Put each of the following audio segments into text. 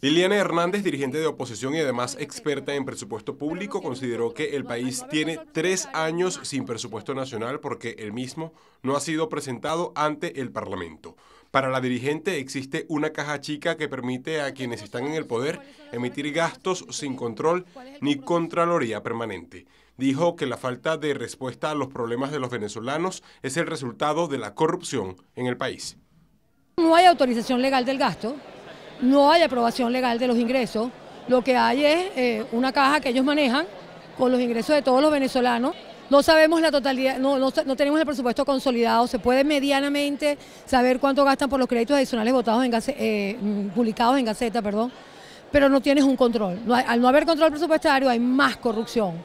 Liliana Hernández, dirigente de oposición y además experta en presupuesto público, consideró que el país tiene tres años sin presupuesto nacional porque el mismo no ha sido presentado ante el Parlamento. Para la dirigente existe una caja chica que permite a quienes están en el poder emitir gastos sin control ni contraloría permanente. Dijo que la falta de respuesta a los problemas de los venezolanos es el resultado de la corrupción en el país. No hay autorización legal del gasto, no hay aprobación legal de los ingresos. Lo que hay es eh, una caja que ellos manejan con los ingresos de todos los venezolanos. No sabemos la totalidad, no, tenemos el presupuesto consolidado, se puede medianamente saber cuánto gastan por los créditos adicionales votados eh, mm, publicados en Gaceta, perdón, pero no tienes un control. al no haber control presupuestario hay más corrupción.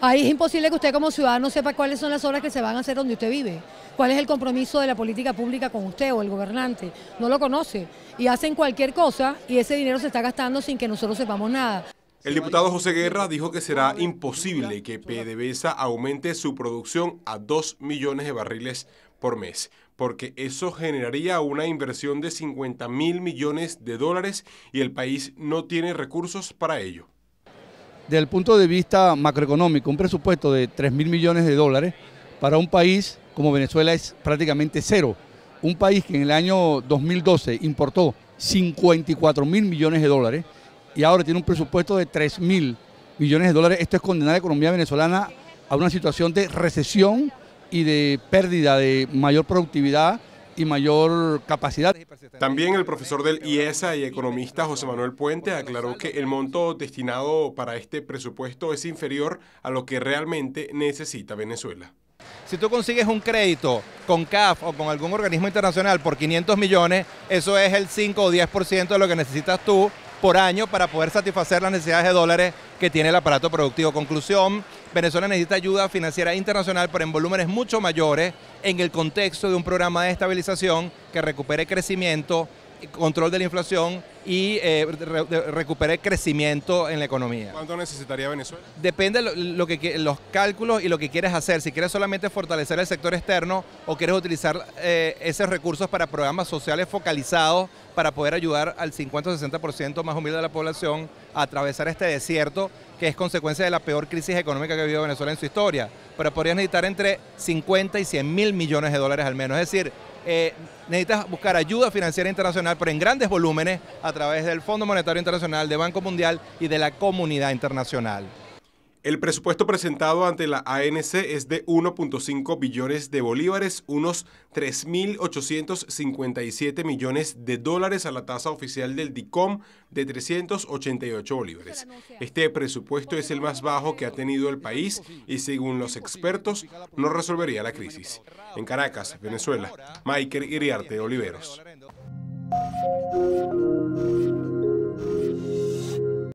Ahí es imposible que usted como ciudadano sepa cuáles son las obras que se van a hacer donde usted vive, cuál es el compromiso de la política pública con usted o el gobernante. No lo conoce y hacen cualquier cosa y ese dinero se está gastando sin que nosotros sepamos nada. El diputado José Guerra dijo que será imposible que PDVSA aumente su producción a 2 millones de barriles por mes, porque eso generaría una inversión de 50 mil millones de dólares y el país no tiene recursos para ello desde el punto de vista macroeconómico, un presupuesto de 3.000 mil millones de dólares para un país como Venezuela es prácticamente cero. Un país que en el año 2012 importó 54 mil millones de dólares y ahora tiene un presupuesto de 3.000 mil millones de dólares. Esto es condenar a la economía venezolana a una situación de recesión y de pérdida de mayor productividad y mayor capacidad. También el profesor del IESA y economista José Manuel Puente aclaró que el monto destinado para este presupuesto es inferior a lo que realmente necesita Venezuela. Si tú consigues un crédito con CAF o con algún organismo internacional por 500 millones, eso es el 5 o 10% de lo que necesitas tú por año para poder satisfacer las necesidades de dólares que tiene el aparato productivo. Conclusión, Venezuela necesita ayuda financiera internacional, pero en volúmenes mucho mayores, en el contexto de un programa de estabilización que recupere crecimiento, control de la inflación y eh, recupere crecimiento en la economía. ¿Cuánto necesitaría Venezuela? Depende lo, que los cálculos y lo que quieres hacer. Si quieres solamente fortalecer el sector externo o quieres utilizar eh, esos recursos para programas sociales focalizados para poder ayudar al 50 o 60% más humilde de la población atravesar este desierto que es consecuencia de la peor crisis económica que ha vivido Venezuela en su historia. Pero podrías necesitar entre 50 y 100 mil millones de dólares al menos. Es decir, eh, necesitas buscar ayuda financiera internacional, pero en grandes volúmenes a través del Fondo Monetario Internacional, del Banco Mundial y de la comunidad internacional. El presupuesto presentado ante la ANC es de 1.5 billones de bolívares, unos 3.857 millones de dólares a la tasa oficial del DICOM de 388 bolívares. Este presupuesto es el más bajo que ha tenido el país y según los expertos no resolvería la crisis. En Caracas, Venezuela, Michael Iriarte Oliveros.